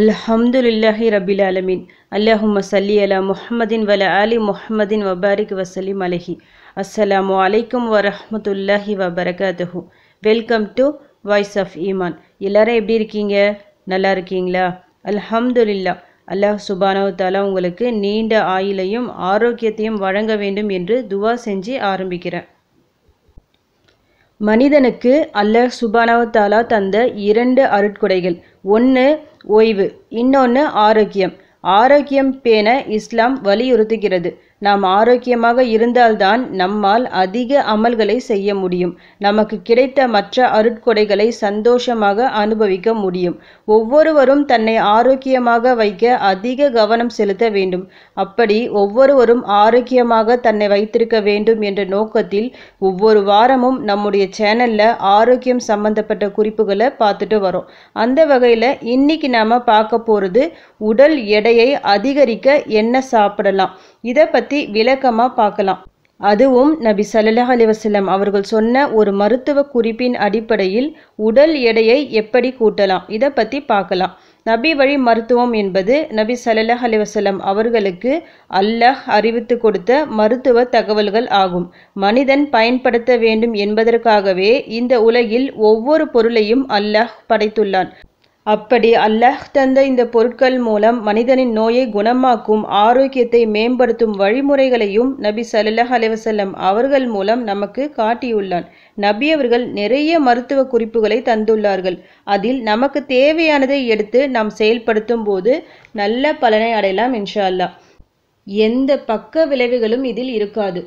அல்ஹம்துலில்லாஹி ரபில் அலமின் அல்லாஹும் சல்லி அலா முஹமதின் வல அலி முஹமதின் வபாரிக் வசலிம் அலஹி அஸ்லாம் வலைக்கம் வரமத்துல்லாஹி வபரகாத்துஹு வெல்கம் டு வாய்ஸ் ஆஃப் ஈமான் எல்லாரும் எப்படி இருக்கீங்க நல்லா இருக்கீங்களா அல்ஹம்துலில்லா அல்லாஹ் சுபானவு தாலா உங்களுக்கு நீண்ட ஆயிலையும் ஆரோக்கியத்தையும் வழங்க வேண்டும் என்று துவா செஞ்சு ஆரம்பிக்கிறேன் மனிதனுக்கு அல்லாஹ் சுபானவத்தாலா தந்த இரண்டு அருட்கொடைகள் ஒன்று ஓய்வு இன்னொன்று ஆரோக்கியம் ஆரோக்கியம் பேண இஸ்லாம் வலியுறுத்துகிறது நாம் ஆரோக்கியமாக இருந்தால்தான் நம்மால் அதிக அமல்களை செய்ய முடியும் நமக்கு கிடைத்த மற்ற அருட்கொடைகளை சந்தோஷமாக அனுபவிக்க முடியும் ஒவ்வொருவரும் தன்னை ஆரோக்கியமாக வைக்க அதிக கவனம் செலுத்த வேண்டும் அப்படி ஒவ்வொருவரும் ஆரோக்கியமாக தன்னை வைத்திருக்க வேண்டும் என்ற நோக்கத்தில் ஒவ்வொரு வாரமும் நம்முடைய சேனலில் ஆரோக்கியம் சம்பந்தப்பட்ட குறிப்புகளை பார்த்துட்டு வரோம் அந்த வகையில் இன்னைக்கு நாம் பார்க்க போகிறது உடல் எடையை அதிகரிக்க என்ன சாப்பிடலாம் இதை பற்றி பற்றி விளக்கமாக பார்க்கலாம் அதுவும் நபி சல்லா அலிவசல்லம் அவர்கள் சொன்ன ஒரு மருத்துவ குறிப்பின் அடிப்படையில் உடல் எடையை எப்படி கூட்டலாம் இதை பற்றி பார்க்கலாம் நபி வழி மருத்துவம் என்பது நபி சல்லா அலிவசல்லம் அவர்களுக்கு அல்லாஹ் அறிவித்து கொடுத்த மருத்துவ தகவல்கள் ஆகும் மனிதன் பயன்படுத்த வேண்டும் என்பதற்காகவே இந்த உலகில் ஒவ்வொரு பொருளையும் அல்லாஹ் படைத்துள்ளான் அப்படி அல்லாஹ் தந்த இந்த பொருட்கள் மூலம் மனிதனின் நோயை குணமாக்கும் ஆரோக்கியத்தை மேம்படுத்தும் வழிமுறைகளையும் நபி சல்லாஹ் அலைவசல்லம் அவர்கள் மூலம் நமக்கு காட்டியுள்ளான் நபி அவர்கள் நிறைய மருத்துவ குறிப்புகளை தந்துள்ளார்கள் அதில் நமக்கு தேவையானதை எடுத்து நாம் செயல்படுத்தும் போது நல்ல பலனை அடையலாம் இன்ஷா எந்த பக்க விளைவுகளும் இதில் இருக்காது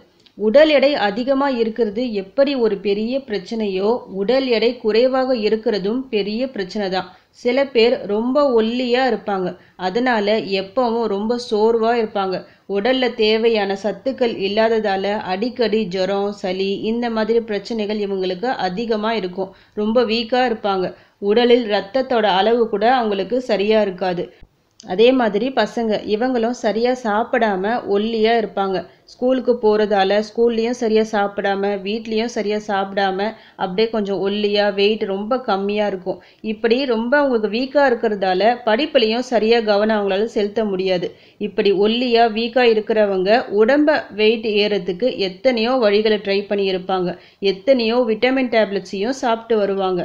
உடல் எடை அதிகமாக இருக்கிறது எப்படி ஒரு பெரிய பிரச்சனையோ உடல் எடை குறைவாக இருக்கிறதும் பெரிய பிரச்சனை தான் சில பேர் ரொம்ப ஒல்லியாக இருப்பாங்க அதனால் எப்பவும் ரொம்ப சோர்வாக இருப்பாங்க உடலில் தேவையான சத்துக்கள் இல்லாததால் அடிக்கடி ஜுரம் சளி இந்த மாதிரி பிரச்சனைகள் இவங்களுக்கு அதிகமாக இருக்கும் ரொம்ப வீக்காக இருப்பாங்க உடலில் ரத்தத்தோட அளவு கூட அவங்களுக்கு சரியாக இருக்காது அதே மாதிரி பசங்க இவங்களும் சரியாக சாப்பிடாம ஒல்லியாக இருப்பாங்க ஸ்கூலுக்கு போகிறதால ஸ்கூல்லையும் சரியாக சாப்பிடாம வீட்லேயும் சரியாக சாப்பிடாம அப்படியே கொஞ்சம் ஒல்லியாக வெயிட் ரொம்ப கம்மியாக இருக்கும் இப்படி ரொம்ப அவங்களுக்கு வீக்காக இருக்கிறதால படிப்புலையும் சரியாக கவனம் அவங்களால செலுத்த முடியாது இப்படி ஒல்லியாக வீக்காக இருக்கிறவங்க உடம்ப வெயிட் ஏறுறதுக்கு எத்தனையோ வழிகளை ட்ரை பண்ணியிருப்பாங்க எத்தனையோ விட்டமின் டேப்லெட்ஸையும் சாப்பிட்டு வருவாங்க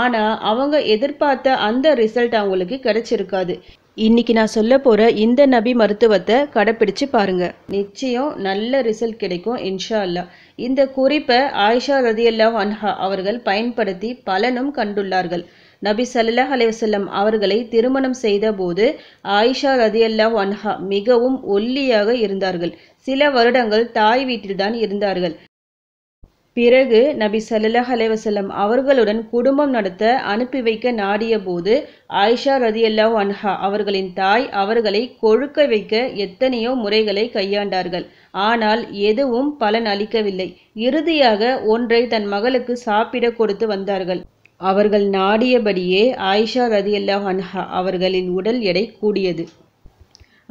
ஆனால் அவங்க எதிர்பார்த்த அந்த ரிசல்ட் அவங்களுக்கு கிடைச்சிருக்காது இன்னைக்கு நான் சொல்ல போகிற இந்த நபி மருத்துவத்தை கடைப்பிடிச்சு பாருங்க நிச்சயம் நல்ல ரிசல்ட் கிடைக்கும் இன்ஷா அல்லா இந்த குறிப்பை ஆயிஷா ரதியல்லா வன்ஹா அவர்கள் பயன்படுத்தி பலனும் கண்டுள்ளார்கள் நபி சல்லாஹ் அலைவசல்லம் அவர்களை திருமணம் செய்த போது ஆயிஷா ரதியல்லா வன்ஹா மிகவும் ஒல்லியாக இருந்தார்கள் சில வருடங்கள் தாய் வீட்டில்தான் இருந்தார்கள் பிறகு நபி சல்லாஹ் அலைவசல்லம் அவர்களுடன் குடும்பம் நடத்த அனுப்பி வைக்க நாடிய போது ஆயிஷா ரதியல்லா அன்ஹா அவர்களின் தாய் அவர்களை கொழுக்க வைக்க எத்தனையோ முறைகளை கையாண்டார்கள் ஆனால் எதுவும் பலன் அளிக்கவில்லை இறுதியாக ஒன்றை தன் மகளுக்கு சாப்பிட கொடுத்து வந்தார்கள் அவர்கள் நாடியபடியே ஆயிஷா ரதியல்லா அன்ஹா அவர்களின் உடல் எடை கூடியது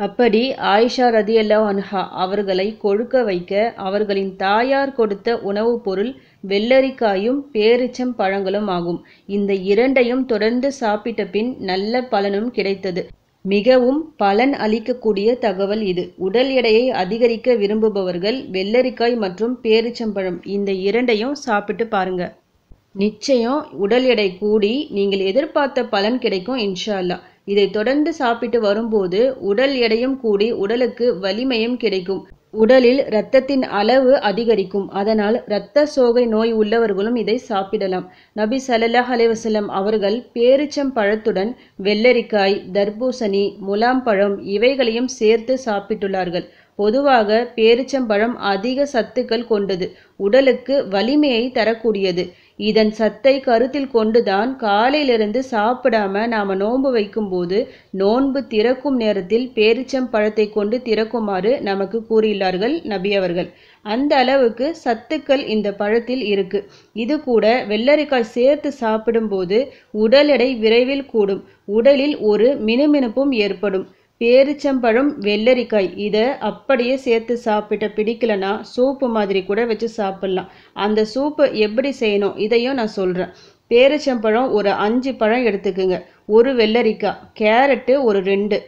அப்படி ஆயிஷா ரதியல்லா அன்ஹா அவர்களை கொழுக்க வைக்க அவர்களின் தாயார் கொடுத்த உணவுப் பொருள் வெள்ளரிக்காயும் பேரிச்சம் பழங்களும் ஆகும் இந்த இரண்டையும் தொடர்ந்து சாப்பிட்ட பின் நல்ல பலனும் கிடைத்தது மிகவும் பலன் அளிக்கக்கூடிய தகவல் இது உடல் எடையை அதிகரிக்க விரும்புபவர்கள் வெள்ளரிக்காய் மற்றும் பேரிச்சம்பழம் இந்த இரண்டையும் சாப்பிட்டு பாருங்க நிச்சயம் உடல் எடை கூடி நீங்கள் எதிர்பார்த்த பலன் கிடைக்கும் இன்ஷா அல்லா இதை தொடர்ந்து சாப்பிட்டு வரும்போது உடல் எடையும் கூடி உடலுக்கு வலிமையும் கிடைக்கும் உடலில் இரத்தத்தின் அளவு அதிகரிக்கும் அதனால் இரத்த சோகை நோய் உள்ளவர்களும் இதை சாப்பிடலாம் நபி சல்லாஹ் அலைவசல்லம் அவர்கள் பேரிச்சம் பழத்துடன் வெள்ளரிக்காய் தர்பூசணி முலாம் பழம் இவைகளையும் சேர்த்து சாப்பிட்டுள்ளார்கள் பொதுவாக பேரிச்சம்பழம் அதிக சத்துக்கள் கொண்டது உடலுக்கு வலிமையை தரக்கூடியது இதன் சத்தை கருத்தில் கொண்டுதான் காலையிலிருந்து சாப்பிடாம நாம நோன்பு வைக்கும்போது நோன்பு திறக்கும் நேரத்தில் பேரிச்சம் பழத்தை கொண்டு திறக்குமாறு நமக்கு கூறியுள்ளார்கள் நபி அவர்கள் அந்த அளவுக்கு சத்துக்கள் இந்த பழத்தில் இருக்கு இது கூட வெள்ளரிக்காய் சேர்த்து சாப்பிடும்போது உடல் எடை விரைவில் கூடும் உடலில் ஒரு மினுமினுப்பும் ஏற்படும் பேரிச்சம்பழம் வெள்ளரிக்காய் இதை அப்படியே சேர்த்து சாப்பிட்ட பிடிக்கலனா சூப்பு மாதிரி கூட வச்சு சாப்பிட்லாம் அந்த சூப்பை எப்படி செய்யணும் இதையும் நான் சொல்கிறேன் பேரிச்சம்பழம் ஒரு அஞ்சு பழம் எடுத்துக்கோங்க ஒரு வெள்ளரிக்காய் கேரட்டு ஒரு ரெண்டு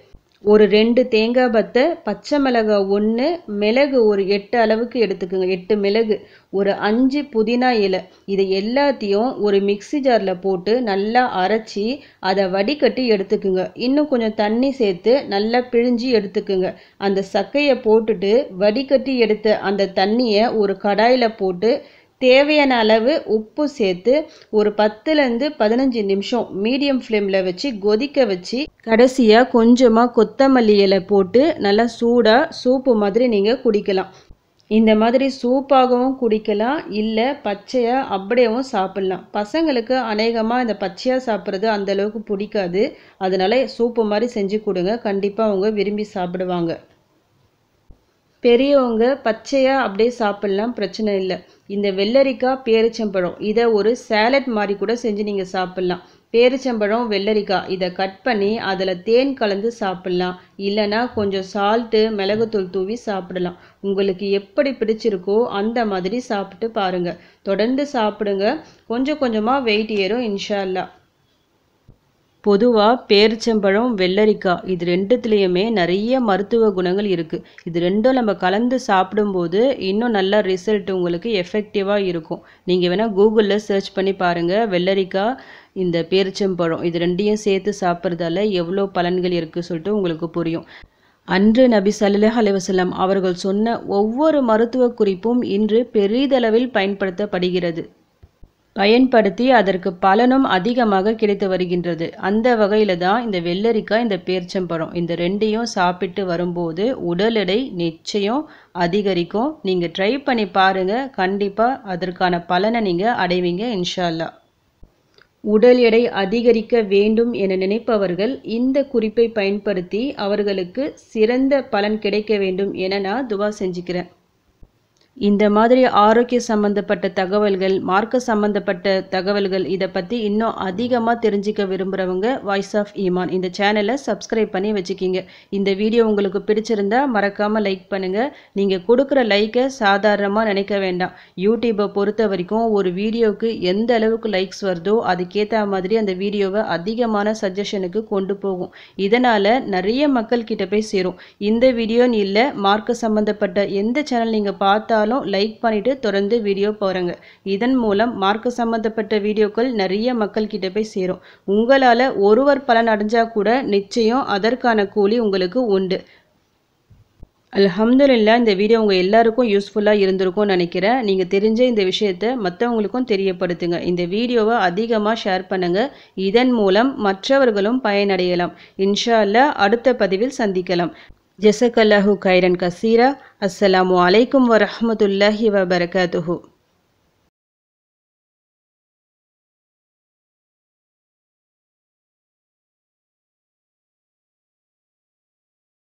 ஒரு ரெண்டு தேங்காய் பத்தை பச்சை மிளகா ஒன்று மிளகு ஒரு எட்டு அளவுக்கு எடுத்துக்கோங்க எட்டு மிளகு ஒரு அஞ்சு புதினா இலை இதை எல்லாத்தையும் ஒரு மிக்சி ஜாரில் போட்டு நல்லா அரைச்சி அதை வடிகட்டி எடுத்துக்குங்க இன்னும் கொஞ்சம் தண்ணி சேர்த்து நல்லா பிழிஞ்சு எடுத்துக்குங்க அந்த சக்கையை போட்டுட்டு வடிகட்டி எடுத்த அந்த தண்ணியை ஒரு கடாயில் போட்டு தேவையான அளவு உப்பு சேர்த்து ஒரு பத்துலேருந்து பதினஞ்சு நிமிஷம் மீடியம் ஃப்ளேமில் வச்சு கொதிக்க வச்சு கடைசியாக கொஞ்சமாக கொத்தமல்லி இலை போட்டு நல்லா சூடாக சூப்பு மாதிரி நீங்கள் குடிக்கலாம் இந்த மாதிரி சூப்பாகவும் குடிக்கலாம் இல்லை பச்சையாக அப்படியேவும் சாப்பிட்லாம் பசங்களுக்கு அநேகமாக இந்த பச்சையாக சாப்பிட்றது அந்தளவுக்கு பிடிக்காது அதனால் சூப்பு மாதிரி செஞ்சு கொடுங்க கண்டிப்பாக அவங்க விரும்பி சாப்பிடுவாங்க பெரியவங்க பச்சையாக அப்படியே சாப்பிட்லாம் பிரச்சனை இல்லை இந்த வெள்ளரிக்காய் பேரிச்சம்பழம் இதை ஒரு சேலட் மாதிரி கூட செஞ்சு நீங்கள் சாப்பிட்லாம் பேரிச்சம்பழம் வெள்ளரிக்காய் இதை கட் பண்ணி அதில் தேன் கலந்து சாப்பிட்லாம் இல்லைனா கொஞ்சம் சால்ட்டு மிளகுத்தூள் தூவி சாப்பிடலாம் உங்களுக்கு எப்படி பிடிச்சிருக்கோ அந்த மாதிரி சாப்பிட்டு பாருங்கள் தொடர்ந்து சாப்பிடுங்க கொஞ்சம் கொஞ்சமாக வெயிட் ஏறும் இன்ஷால்லா பொதுவாக பேரிச்சம்பழம் வெள்ளரிக்காய் இது ரெண்டுத்துலேயுமே நிறைய மருத்துவ குணங்கள் இருக்குது இது ரெண்டும் நம்ம கலந்து சாப்பிடும்போது இன்னும் நல்ல ரிசல்ட் உங்களுக்கு எஃபெக்டிவாக இருக்கும் நீங்கள் வேணால் கூகுளில் சர்ச் பண்ணி பாருங்கள் வெள்ளரிக்காய் இந்த பேரிச்சம்பழம் இது ரெண்டையும் சேர்த்து சாப்பிட்றதால எவ்வளோ பலன்கள் இருக்குது சொல்லிட்டு உங்களுக்கு புரியும் அன்று நபி சல்லாஹ் அலைவசல்லாம் அவர்கள் சொன்ன ஒவ்வொரு மருத்துவ குறிப்பும் இன்று பெரிதளவில் பயன்படுத்தப்படுகிறது பயன்படுத்தி அதற்கு பலனும் அதிகமாக கிடைத்து வருகின்றது அந்த வகையில் தான் இந்த வெள்ளரிக்காய் இந்த பேர்ச்சம்பழம் இந்த ரெண்டையும் சாப்பிட்டு வரும்போது உடல் எடை நிச்சயம் அதிகரிக்கும் நீங்கள் ட்ரை பண்ணி பாருங்கள் கண்டிப்பாக அதற்கான பலனை நீங்கள் அடைவீங்க இன்ஷால்லா உடல் எடை அதிகரிக்க வேண்டும் என நினைப்பவர்கள் இந்த குறிப்பை பயன்படுத்தி அவர்களுக்கு சிறந்த பலன் கிடைக்க வேண்டும் என நான் துவா செஞ்சுக்கிறேன் இந்த மாதிரி ஆரோக்கிய சம்மந்தப்பட்ட தகவல்கள் மார்க்க சம்மந்தப்பட்ட தகவல்கள் இதை பற்றி இன்னும் அதிகமாக தெரிஞ்சிக்க விரும்புகிறவங்க வாய்ஸ் ஆஃப் ஈமான் இந்த சேனலை சப்ஸ்கிரைப் பண்ணி வச்சுக்கிங்க இந்த வீடியோ உங்களுக்கு பிடிச்சிருந்தா மறக்காமல் லைக் பண்ணுங்கள் நீங்கள் கொடுக்குற லைக்கை சாதாரணமாக நினைக்க வேண்டாம் யூடியூப்பை பொறுத்த வரைக்கும் ஒரு வீடியோவுக்கு எந்த அளவுக்கு லைக்ஸ் வருதோ அதுக்கேற்ற மாதிரி அந்த வீடியோவை அதிகமான சஜஷனுக்கு கொண்டு போகும் இதனால் நிறைய மக்கள் கிட்ட போய் சேரும் இந்த வீடியோன்னு இல்லை மார்க்க சம்மந்தப்பட்ட எந்த சேனல் நீங்கள் பார்த்தாலும் இருந்தாலும் லைக் பண்ணிவிட்டு தொடர்ந்து வீடியோ பாருங்கள் இதன் மூலம் மார்க்கு சம்மந்தப்பட்ட வீடியோக்கள் நிறைய மக்கள்கிட்ட போய் சேரும் உங்களால் ஒருவர் பலன் அடைஞ்சால் கூட நிச்சயம் அதற்கான கூலி உங்களுக்கு உண்டு அலமதுல்லா இந்த வீடியோ உங்கள் எல்லாருக்கும் யூஸ்ஃபுல்லாக இருந்திருக்கும்னு நினைக்கிறேன் நீங்கள் தெரிஞ்ச இந்த விஷயத்தை மற்றவங்களுக்கும் தெரியப்படுத்துங்க இந்த வீடியோவை அதிகமாக ஷேர் பண்ணுங்கள் இதன் மூலம் மற்றவர்களும் பயனடையலாம் இன்ஷா அல்லா அடுத்த பதிவில் சந்திக்கலாம் جسک اللہ خیرن کثیرہ السلام علیکم ورحمۃ اللہ وبرکاتہ